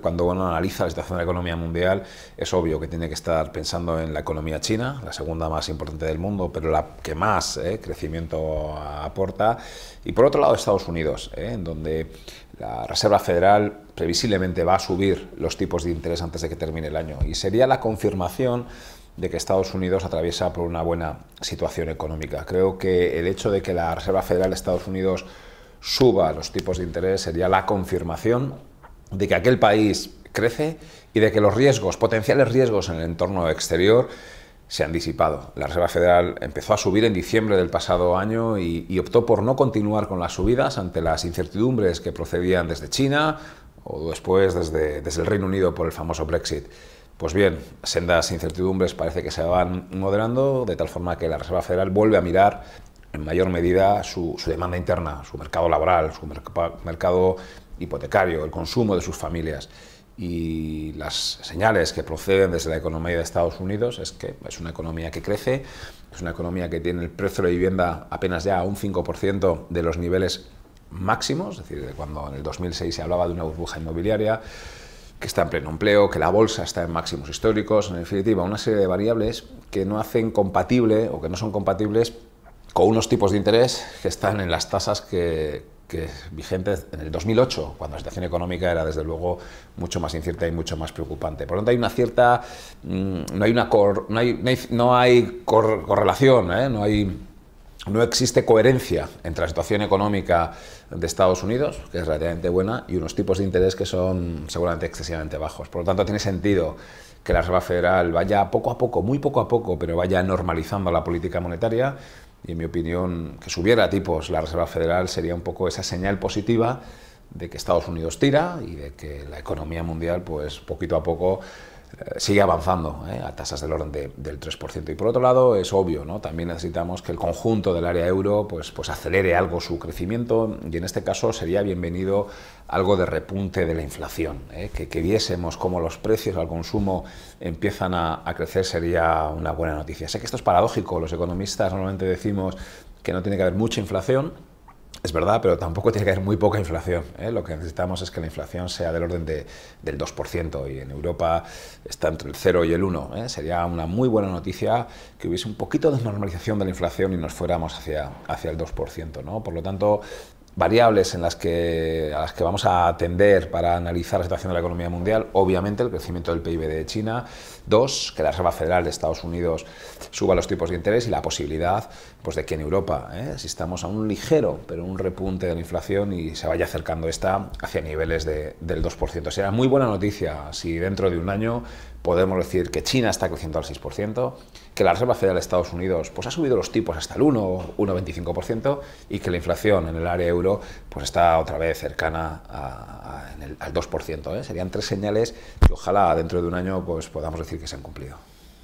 Cuando uno analiza la situación de la economía mundial, es obvio que tiene que estar pensando en la economía china, la segunda más importante del mundo, pero la que más eh, crecimiento aporta. Y por otro lado, Estados Unidos, eh, en donde la Reserva Federal previsiblemente va a subir los tipos de interés antes de que termine el año. Y sería la confirmación de que Estados Unidos atraviesa por una buena situación económica. Creo que el hecho de que la Reserva Federal de Estados Unidos suba los tipos de interés sería la confirmación de que aquel país crece y de que los riesgos, potenciales riesgos en el entorno exterior, se han disipado. La Reserva Federal empezó a subir en diciembre del pasado año y, optó por no continuar con las subidas ante las incertidumbres que procedían desde China o después desde, desde el Reino Unido por el famoso Brexit. Pues bien, sendas incertidumbres parece que se van moderando, de tal forma que la Reserva Federal vuelve a mirar en mayor medida su, demanda interna, su mercado laboral, su mercado hipotecario, el consumo de sus familias y las señales que proceden desde la economía de Estados Unidos es que es una economía que crece, es una economía que tiene el precio de la vivienda apenas ya a un 5% de los niveles máximos, es decir, cuando en el 2006 se hablaba de una burbuja inmobiliaria, que está en pleno empleo, que la bolsa está en máximos históricos, en definitiva, una serie de variables que no hacen compatible o que no son compatibles con unos tipos de interés que están en las tasas que, que es vigente en el 2008, cuando la situación económica era desde luego mucho más incierta y mucho más preocupante. Por lo tanto, hay una cierta, mm, no hay una no hay, no correlación, no hay ¿eh? no existe coherencia entre la situación económica de Estados Unidos, que es relativamente buena, y unos tipos de interés que son seguramente excesivamente bajos. Por lo tanto, tiene sentido que la Reserva Federal vaya poco a poco, muy poco a poco, pero vaya normalizando la política monetaria. Y en mi opinión, que subiera tipos la Reserva Federal sería un poco esa señal positiva de que Estados Unidos tira y de que la economía mundial, pues poquito a poco, sigue avanzando ¿eh? a tasas del orden del 3%. Y por otro lado, es obvio, ¿no? también necesitamos que el conjunto del área euro pues, pues acelere algo su crecimiento y en este caso sería bienvenido algo de repunte de la inflación. ¿eh? Que, viésemos cómo los precios al consumo empiezan a crecer sería una buena noticia. Sé que esto es paradójico, los economistas normalmente decimos que no tiene que haber mucha inflación, es verdad, pero tampoco tiene que haber muy poca inflación. ¿eh? Lo que necesitamos es que la inflación sea del orden de, del 2% y en Europa está entre el 0 y el 1. ¿eh? Sería una muy buena noticia que hubiese un poquito de normalización de la inflación y nos fuéramos hacia, hacia el 2%. ¿no? Por lo tanto, variables en las que, las que vamos a atender para analizar la situación de la economía mundial, obviamente el crecimiento del PIB de China, dos, que la Reserva Federal de Estados Unidos suba los tipos de interés y la posibilidad pues, de que en Europa, ¿eh? si estamos a un ligero, pero un repunte de la inflación y se vaya acercando esta hacia niveles de, del 2%. Será muy buena noticia si dentro de un año podemos decir que China está creciendo al 6%, que la Reserva Federal de Estados Unidos pues, ha subido los tipos hasta el 1, 1,25% y que la inflación en el área euro pues, está otra vez cercana al 2%. ¿eh? Serían tres señales que ojalá dentro de un año pues, podamos decir que se han cumplido.